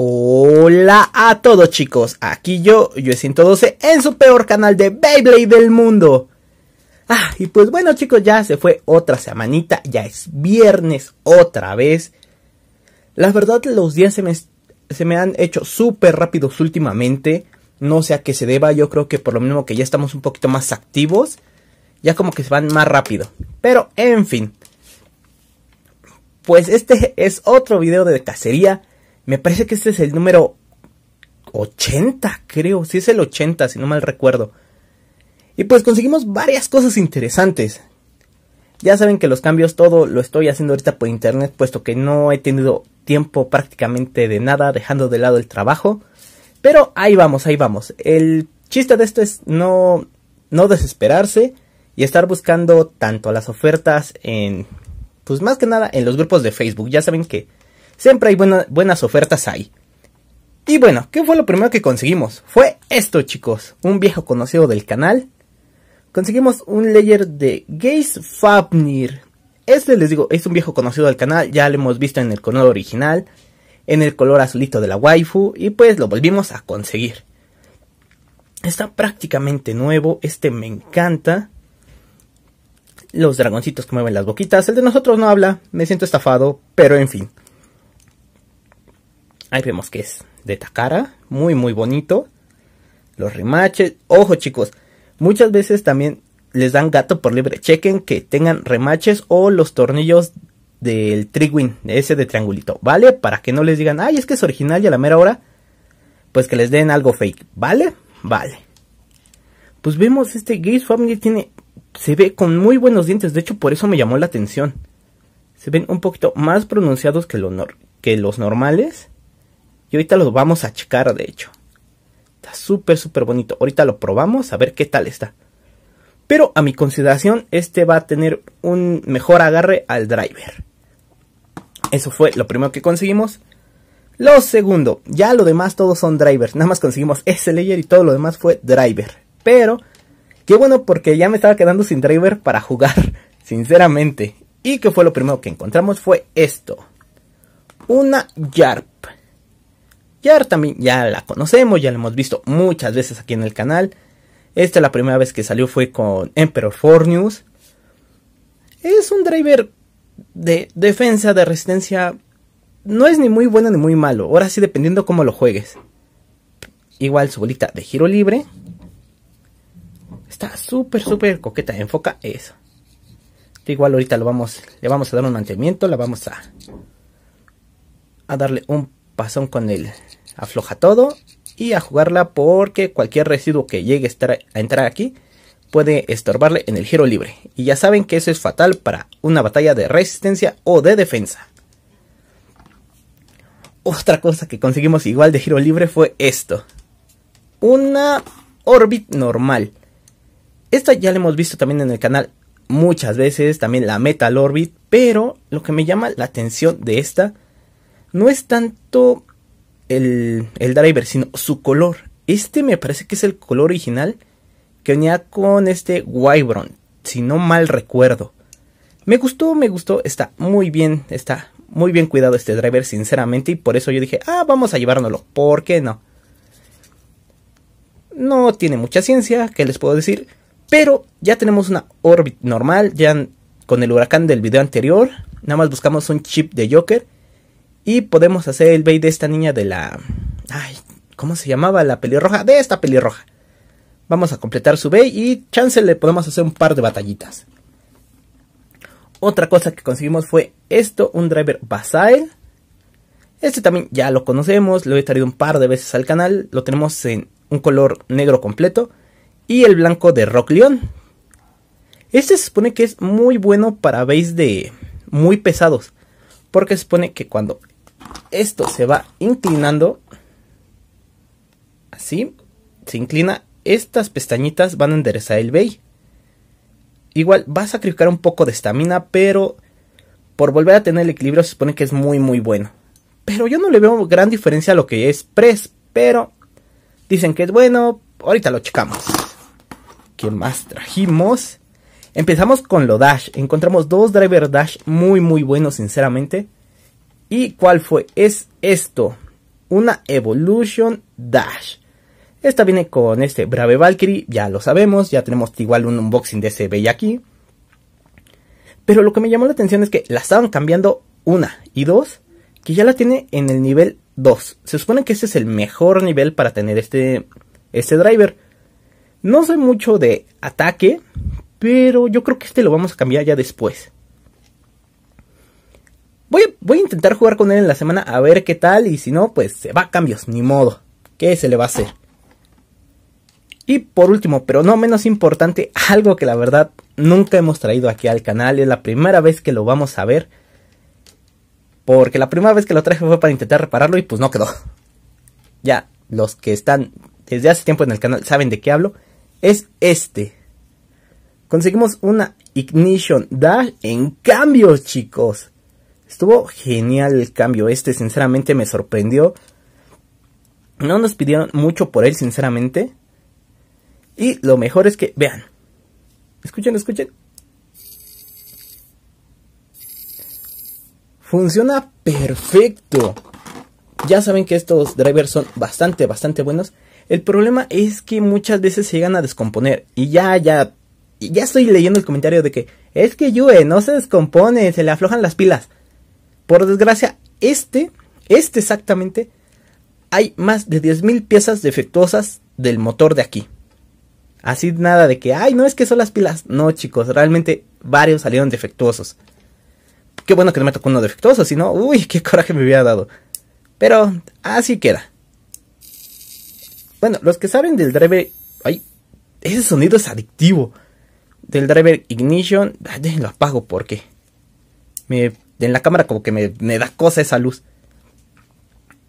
Hola a todos chicos, aquí yo, yo 112 en su peor canal de Beyblade del mundo. Ah, y pues bueno chicos, ya se fue otra semanita, ya es viernes otra vez. La verdad los días se me, se me han hecho súper rápidos últimamente, no sé a qué se deba, yo creo que por lo mismo que ya estamos un poquito más activos, ya como que se van más rápido. Pero en fin, pues este es otro video de cacería me parece que este es el número 80, creo. Si es el 80, si no mal recuerdo. Y pues conseguimos varias cosas interesantes. Ya saben que los cambios todo lo estoy haciendo ahorita por internet, puesto que no he tenido tiempo prácticamente de nada, dejando de lado el trabajo. Pero ahí vamos, ahí vamos. El chiste de esto es no, no desesperarse y estar buscando tanto las ofertas en, pues más que nada en los grupos de Facebook. Ya saben que Siempre hay buenas ofertas ahí. Y bueno, ¿qué fue lo primero que conseguimos? Fue esto, chicos. Un viejo conocido del canal. Conseguimos un layer de Gaze Fafnir. Este les digo, es un viejo conocido del canal. Ya lo hemos visto en el color original. En el color azulito de la waifu. Y pues lo volvimos a conseguir. Está prácticamente nuevo. Este me encanta los dragoncitos que mueven las boquitas. El de nosotros no habla, me siento estafado, pero en fin. Ahí vemos que es de Takara. Muy, muy bonito. Los remaches. Ojo, chicos. Muchas veces también les dan gato por libre. Chequen que tengan remaches o los tornillos del Trigwin, ese de triangulito, ¿vale? Para que no les digan, ay, es que es original y a la mera hora, pues que les den algo fake, ¿vale? Vale. Pues vemos este Geese Family tiene, se ve con muy buenos dientes, de hecho por eso me llamó la atención. Se ven un poquito más pronunciados que, que los normales. Y ahorita lo vamos a checar, de hecho. Está súper, súper bonito. Ahorita lo probamos a ver qué tal está. Pero a mi consideración, este va a tener un mejor agarre al driver. Eso fue lo primero que conseguimos. Lo segundo, ya lo demás todos son drivers. Nada más conseguimos ese layer y todo lo demás fue driver. Pero, qué bueno porque ya me estaba quedando sin driver para jugar, sinceramente. Y que fue lo primero que encontramos fue esto. Una YARP también, ya la conocemos, ya la hemos visto muchas veces aquí en el canal. Esta la primera vez que salió fue con Emperor news Es un driver de defensa, de resistencia. No es ni muy bueno ni muy malo. Ahora sí, dependiendo cómo lo juegues. Igual su bolita de giro libre. Está súper, súper coqueta. Enfoca eso. Igual ahorita lo vamos, le vamos a dar un mantenimiento. La vamos a, a darle un pasón con él. Afloja todo y a jugarla porque cualquier residuo que llegue a, a entrar aquí puede estorbarle en el giro libre. Y ya saben que eso es fatal para una batalla de resistencia o de defensa. Otra cosa que conseguimos igual de giro libre fue esto. Una Orbit normal. Esta ya la hemos visto también en el canal muchas veces, también la Metal Orbit, pero lo que me llama la atención de esta no es tanto el, driver, sino su color. Este me parece que es el color original que venía con este Wybron, si no mal recuerdo. Me gustó, me gustó, está muy bien, está muy bien cuidado este driver, sinceramente, y por eso yo dije, ah, vamos a llevárnoslo, ¿por qué no? No tiene mucha ciencia, ¿qué les puedo decir? Pero ya tenemos una Orbit normal, ya con el huracán del video anterior, nada más buscamos un chip de Joker y podemos hacer el Bey de esta niña de la... Ay, ¿cómo se llamaba la pelirroja? De esta pelirroja. Vamos a completar su Bey. y chance le podemos hacer un par de batallitas. Otra cosa que conseguimos fue esto, un driver Basail. Este también ya lo conocemos, lo he traído un par de veces al canal. Lo tenemos en un color negro completo. Y el blanco de Rock León. Este se supone que es muy bueno para base de muy pesados. Porque se supone que cuando esto se va inclinando. Así. Se inclina. Estas pestañitas van a enderezar el bay. Igual va a sacrificar un poco de estamina, pero por volver a tener el equilibrio se supone que es muy muy bueno. Pero yo no le veo gran diferencia a lo que es press, pero dicen que es bueno, ahorita lo checamos. ¿Qué más trajimos? Empezamos con lo dash, encontramos dos driver dash muy muy buenos sinceramente. ¿Y cuál fue? Es esto, una Evolution Dash. Esta viene con este Brave Valkyrie, ya lo sabemos, ya tenemos igual un unboxing de ese Bey aquí. Pero lo que me llamó la atención es que la estaban cambiando una y dos, que ya la tiene en el nivel 2. Se supone que este es el mejor nivel para tener este, este driver. No sé mucho de ataque, pero yo creo que este lo vamos a cambiar ya después. Voy, a intentar jugar con él en la semana a ver qué tal. Y si no, pues se va a cambios, ni modo. ¿Qué se le va a hacer? Y por último, pero no menos importante, algo que la verdad nunca hemos traído aquí al canal. Es la primera vez que lo vamos a ver. Porque la primera vez que lo traje fue para intentar repararlo y pues no quedó. Ya, los que están desde hace tiempo en el canal saben de qué hablo. Es este. Conseguimos una Ignition Dash en cambios, chicos. Estuvo genial el cambio este, sinceramente me sorprendió. No nos pidieron mucho por él, sinceramente. Y lo mejor es que, vean. Escuchen, escuchen. Funciona perfecto. Ya saben que estos drivers son bastante, bastante buenos. El problema es que muchas veces se llegan a descomponer. Y ya, ya, ya estoy leyendo el comentario de que es que Yue no se descompone, se le aflojan las pilas. Por desgracia, este, este exactamente, hay más de 10.000 piezas defectuosas del motor de aquí. Así nada de que, ay, no es que son las pilas. No, chicos, realmente varios salieron defectuosos. Qué bueno que no me tocó uno defectuoso, si no, uy, qué coraje me había dado. Pero así queda. Bueno, los que saben del driver... Ay, ese sonido es adictivo. Del driver ignition... Ay, déjenlo apago qué? Me en la cámara como que me, da cosa esa luz.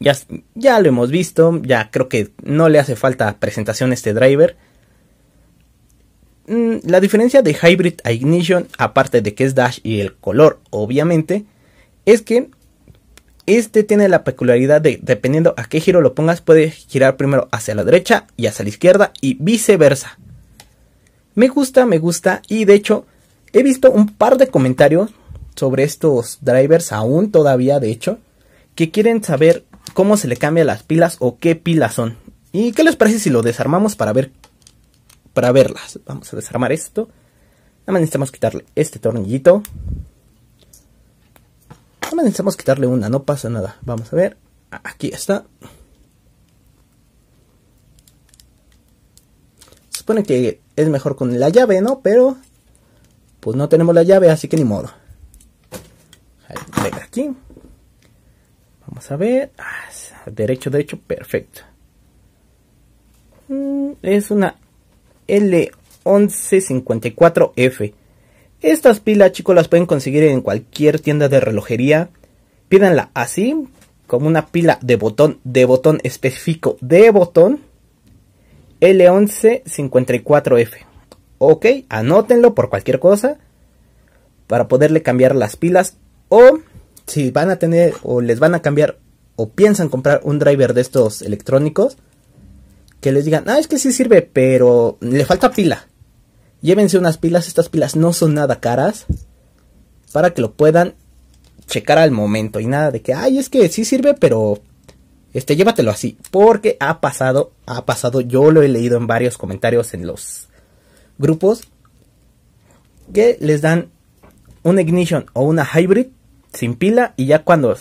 Ya, ya, lo hemos visto, ya creo que no le hace falta presentación a este driver. Mm, la diferencia de Hybrid Ignition, aparte de que es Dash y el color, obviamente, es que este tiene la peculiaridad de, dependiendo a qué giro lo pongas, puede girar primero hacia la derecha y hacia la izquierda y viceversa. Me gusta, me gusta y de hecho he visto un par de comentarios sobre estos drivers aún todavía, de hecho, que quieren saber cómo se le cambia las pilas o qué pilas son. ¿Y qué les parece si lo desarmamos para ver para verlas? Vamos a desarmar esto. Nada más necesitamos quitarle este tornillito. Nada más necesitamos quitarle una, no pasa nada. Vamos a ver. Aquí está. supone que es mejor con la llave, ¿no? Pero pues no tenemos la llave, así que ni modo. Vamos a ver. Ah, derecho, derecho, perfecto. Mm, es una L1154F. Estas pilas, chicos, las pueden conseguir en cualquier tienda de relojería. Pídanla así, como una pila de botón, de botón específico, de botón L1154F. Ok, anótenlo por cualquier cosa para poderle cambiar las pilas o si van a tener o les van a cambiar o piensan comprar un driver de estos electrónicos, que les digan, ah, es que sí sirve, pero le falta pila. Llévense unas pilas, estas pilas no son nada caras, para que lo puedan checar al momento y nada de que, ay, es que sí sirve, pero este, llévatelo así, porque ha pasado, ha pasado, yo lo he leído en varios comentarios en los grupos, que les dan Un ignition o una hybrid sin pila y ya cuando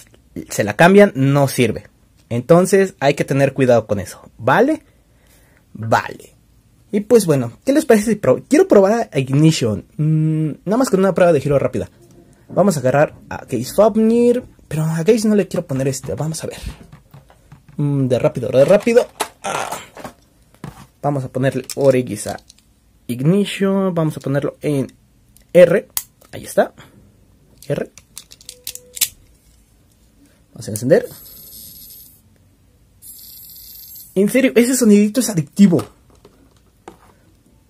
se la cambian no sirve. Entonces hay que tener cuidado con eso, ¿vale? Vale. Y pues bueno, ¿qué les parece si quiero probar a Ignition? Mm, nada más con una prueba de giro rápida. Vamos a agarrar a Case Fafnir, pero a Case no le quiero poner este, vamos a ver. Mm, de rápido, de rápido. Ah. Vamos a ponerle Oregis a Ignition, vamos a ponerlo en R, ahí está. R. Vamos a encender. En serio, ese sonidito es adictivo.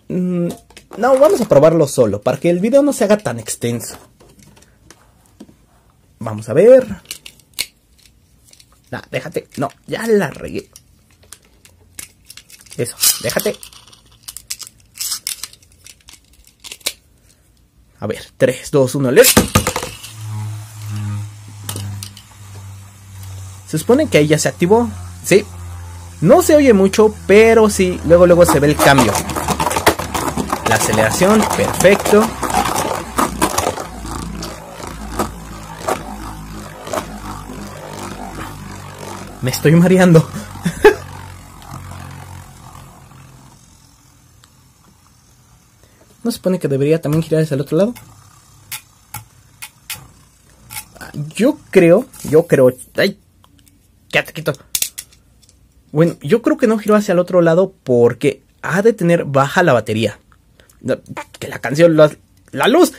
Mm, no, vamos a probarlo solo, para que el video no se haga tan extenso. Vamos a ver. déjate. No, ya la regué. Eso, déjate. A ver, 3, 2, 1, listo. Se supone que ahí ya se activó. Sí. No se oye mucho, pero sí, luego luego se ve el cambio. La aceleración, perfecto. Me estoy mareando. ¿No se supone que debería también girar hacia el otro lado? Ah, yo creo, yo creo... ¡Ay! ya te quito. Bueno, yo creo que no giro hacia el otro lado porque ha de tener baja la batería. Que la canción, la, luz,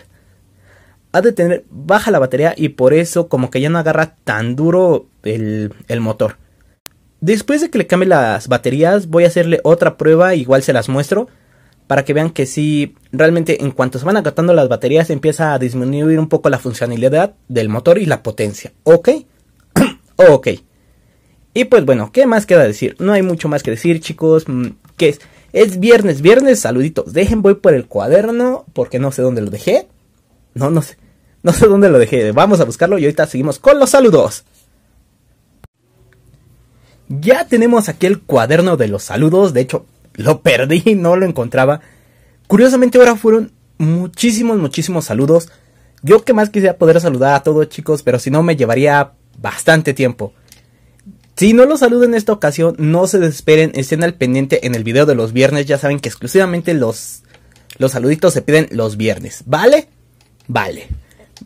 ha de tener baja la batería y por eso como que ya no agarra tan duro el, motor. Después de que le cambie las baterías voy a hacerle otra prueba, igual se las muestro, para que vean que si sí, realmente en cuanto se van agotando las baterías empieza a disminuir un poco la funcionalidad del motor y la potencia. ¿Ok? ok. Y pues bueno, ¿qué más queda decir? No hay mucho más que decir, chicos. Mm, ¿Qué es? Es viernes, viernes, saluditos. Dejen, voy por el cuaderno, porque no sé dónde lo dejé. No, no sé. No sé dónde lo dejé. Vamos a buscarlo y ahorita seguimos con los saludos. Ya tenemos aquí el cuaderno de los saludos. De hecho, lo perdí y no lo encontraba. Curiosamente ahora fueron muchísimos, muchísimos saludos. Yo que más quisiera poder saludar a todos chicos, pero si no me llevaría bastante tiempo. Si no los saludo en esta ocasión, no se desesperen, estén al pendiente en el video de los viernes. Ya saben que exclusivamente los, los saluditos se piden los viernes. ¿Vale? Vale.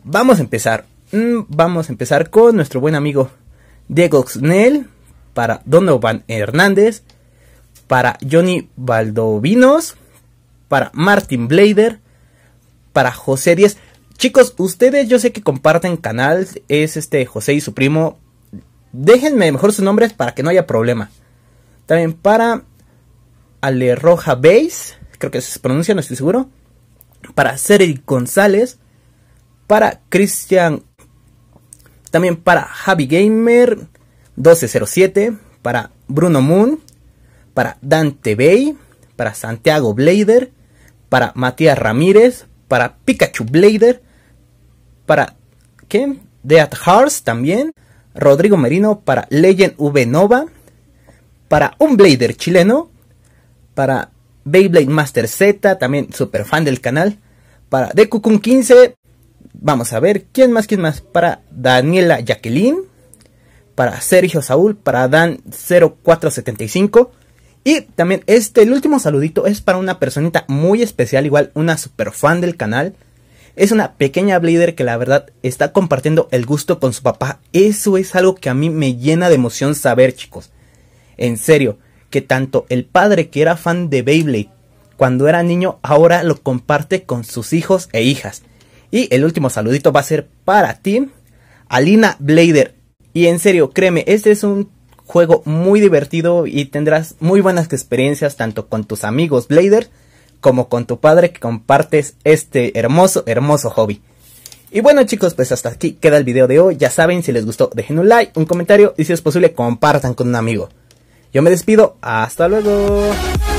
Vamos a empezar. Mm, vamos a empezar con nuestro buen amigo Diego Snell. para Donovan Hernández, para Johnny Baldovinos. para Martin Blader, para José Díez. Chicos, ustedes yo sé que comparten canal, es este José y su primo, Déjenme mejor sus nombres para que no haya problema. También para Ale Roja Base, creo que se pronuncia, no estoy seguro. Para Seri González. Para Cristian. También para Javi Gamer 1207. Para Bruno Moon. Para Dante Bay. Para Santiago Blader. Para Matías Ramírez. Para Pikachu Blader. Para. ¿Qué? Death Hearts también. Rodrigo Merino, para Legend V Nova, para un Blader chileno, para Beyblade Master Z, también super fan del canal, para Dekukun 15, vamos a ver, ¿quién más, quién más? Para Daniela Jacqueline, para Sergio Saúl, para Dan 0475. Y también este, el último saludito es para una personita muy especial, igual una super fan del canal, es una pequeña Blader que la verdad está compartiendo el gusto con su papá. Eso es algo que a mí me llena de emoción saber, chicos. En serio, que tanto el padre que era fan de Beyblade cuando era niño ahora lo comparte con sus hijos e hijas. Y el último saludito va a ser para ti, Alina Blader. Y en serio, créeme, este es un juego muy divertido y tendrás muy buenas experiencias tanto con tus amigos Blader como con tu padre que compartes este hermoso, hermoso hobby. Y bueno chicos, pues hasta aquí queda el video de hoy. Ya saben, si les gustó, dejen un like, un comentario y si es posible, compartan con un amigo. Yo me despido, hasta luego.